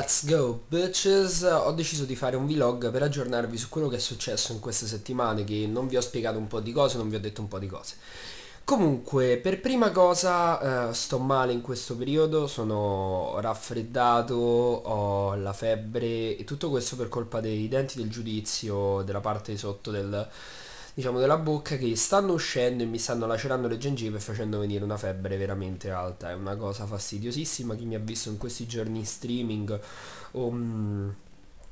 Let's go bitches, ho deciso di fare un vlog per aggiornarvi su quello che è successo in queste settimane che non vi ho spiegato un po' di cose, non vi ho detto un po' di cose. Comunque, per prima cosa, eh, sto male in questo periodo, sono raffreddato, ho la febbre e tutto questo per colpa dei denti del giudizio, della parte sotto del, diciamo, della bocca che stanno uscendo e mi stanno lacerando le gengive e facendo venire una febbre veramente alta. È una cosa fastidiosissima. Chi mi ha visto in questi giorni in streaming o... Um,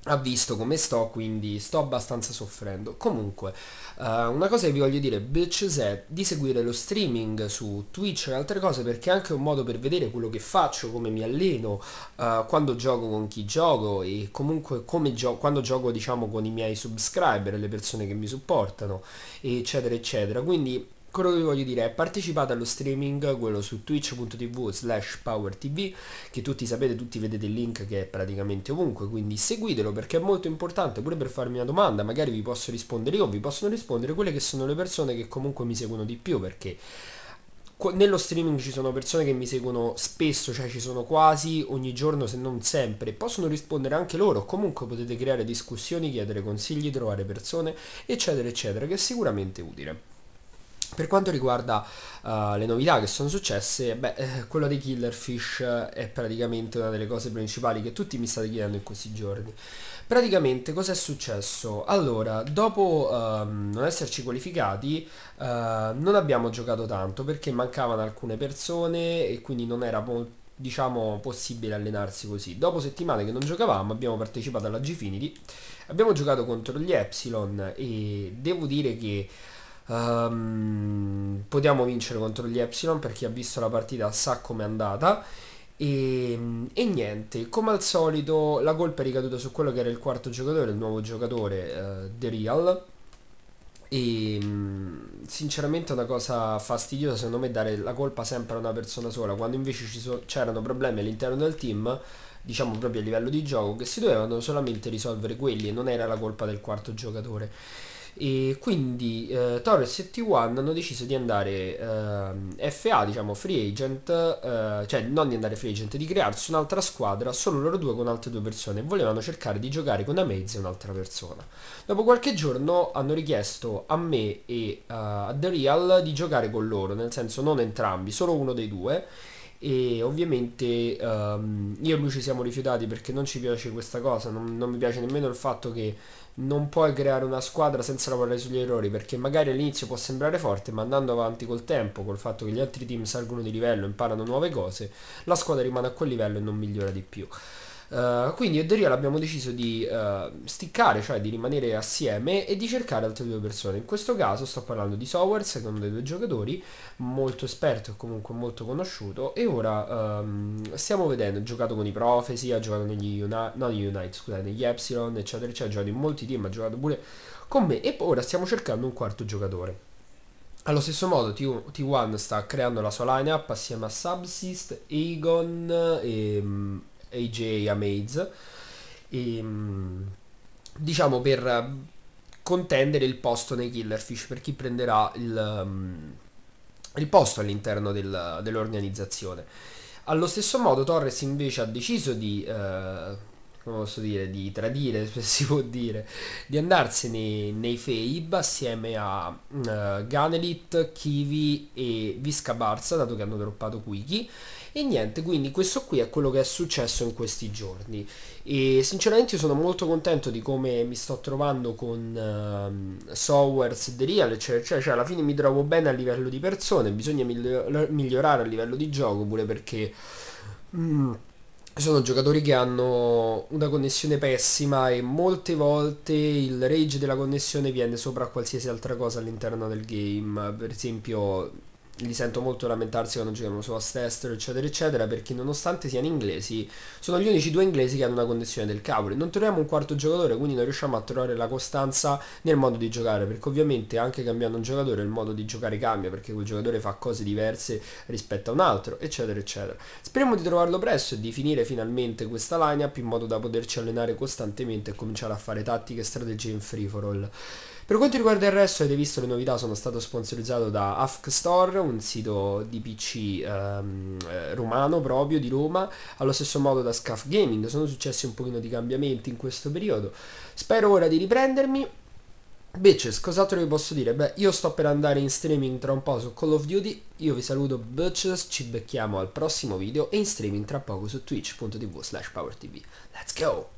ha visto come sto, quindi sto abbastanza soffrendo. Comunque, uh, una cosa che vi voglio dire, bitches, è di seguire lo streaming su Twitch e altre cose, perché è anche un modo per vedere quello che faccio, come mi alleno, uh, quando gioco con chi gioco e comunque come gio- quando gioco, diciamo, con i miei subscriber, le persone che mi supportano, eccetera, eccetera. Quindi quello che vi voglio dire è partecipate allo streaming, quello su twitch.tv slash powertv, che tutti sapete, tutti vedete il link che è praticamente ovunque, quindi seguitelo perché è molto importante, pure per farmi una domanda, magari vi posso rispondere io, vi possono rispondere quelle che sono le persone che comunque mi seguono di più perché nello streaming ci sono persone che mi seguono spesso, cioè ci sono quasi ogni giorno se non sempre, possono rispondere anche loro, comunque potete creare discussioni, chiedere consigli, trovare persone, eccetera, eccetera, che è sicuramente utile. Per quanto riguarda uh, le novità che sono successe, beh, eh, quella di Killerfish è praticamente una delle cose principali che tutti mi state chiedendo in questi giorni. Praticamente cos'è successo? Allora, dopo um, non esserci qualificati, uh, non abbiamo giocato tanto perché mancavano alcune persone e quindi non era molto diciamo possibile allenarsi così dopo settimane che non giocavamo abbiamo partecipato alla Gfinity abbiamo giocato contro gli Epsilon e devo dire che Um, ehm, potevamo vincere contro gli Epsilon per chi ha visto la partita sa com'è andata. E, ehm, e niente, come al solito la colpa è ricaduta su quello che era il quarto giocatore, il nuovo giocatore uh, eh, The Real. E ehm, sinceramente è una cosa fastidiosa secondo me dare la colpa sempre a una persona sola, quando invece so- c'erano problemi all'interno del team diciamo proprio a livello di gioco, che si dovevano solamente risolvere quelli e non era la colpa del quarto giocatore. E quindi eh, Torres e T1 hanno deciso di andare eh, FA, diciamo free agent, eh, cioè non di andare free agent, di crearsi un'altra squadra, solo loro due con altre due persone. Volevano cercare di giocare con Amez e un'altra persona. Dopo qualche giorno hanno richiesto a me e uh, a The Real di giocare con loro, nel senso non entrambi, solo uno dei due e ovviamente um, io e lui ci siamo rifiutati perché non ci piace questa cosa, non, non, mi piace nemmeno il fatto che non puoi creare una squadra senza lavorare sugli errori, perché magari all'inizio può sembrare forte, ma andando avanti col tempo, col fatto che gli altri team salgono di livello, imparano nuove cose, la squadra rimane a quel livello e non migliora di più. Eh, quindi io e Daryl abbiamo deciso di uh, sticcare, cioè di rimanere assieme e di cercare altre due persone. In questo caso sto parlando di Sower, secondo dei due giocatori, molto esperto e comunque molto conosciuto. E ora um, stiamo vedendo, ha giocato con i Profesi, ha giocato negli, Una- no, Unite, scusate, negli Epsilon, eccetera, eccetera, ha giocato in molti team, ha giocato pure con me. E ora stiamo cercando un quarto giocatore. Allo stesso modo T1 sta creando la sua lineup assieme a Subsist, Aegon e ehm, AJ Amaze. E, mm, diciamo per eh, contendere il posto nei Killerfish per chi prenderà il, mm, il posto all'interno del, dell'organizzazione. Allo stesso modo Torres invece ha deciso di eh, come posso dire, di tradire, se si può dire, di andarsene nei Feib assieme a uh, eh, Ganelit, Kiwi e Visca Barza, dato che hanno droppato Quiki. E niente, quindi questo qui è quello che è successo in questi giorni. E sinceramente io sono molto contento di come mi sto trovando con uh, Sowers e The Real, cioè, cioè, cioè alla fine mi trovo bene a livello di persone, bisogna migliorare a livello di gioco pure perché... Mm, sono giocatori che hanno una connessione pessima e molte volte il rage della connessione viene sopra a qualsiasi altra cosa all'interno del game. Per esempio, li sento molto lamentarsi quando giocano su Astestro, eccetera, eccetera, perché nonostante siano inglesi, sono gli unici due inglesi che hanno una connessione del cavolo. Non troviamo un quarto giocatore, quindi non riusciamo a trovare la costanza nel modo di giocare, perché ovviamente anche cambiando un giocatore il modo di giocare cambia, perché quel giocatore fa cose diverse rispetto a un altro, eccetera, eccetera. Speriamo di trovarlo presto e di finire finalmente questa lineup in modo da poterci allenare costantemente e cominciare a fare tattiche e strategie in free for all. Per quanto riguarda il resto, avete visto le novità, sono stato sponsorizzato da Afk Store, un sito di PC ehm, eh, romano proprio, di Roma, allo stesso modo da Scaf Gaming, sono successi un pochino di cambiamenti in questo periodo. Spero ora di riprendermi. Bitches, cos'altro vi posso dire? Beh, io sto per andare in streaming tra un po' su Call of Duty, io vi saluto bitches, ci becchiamo al prossimo video e in streaming tra poco su twitch.tv slash powertv. Let's go!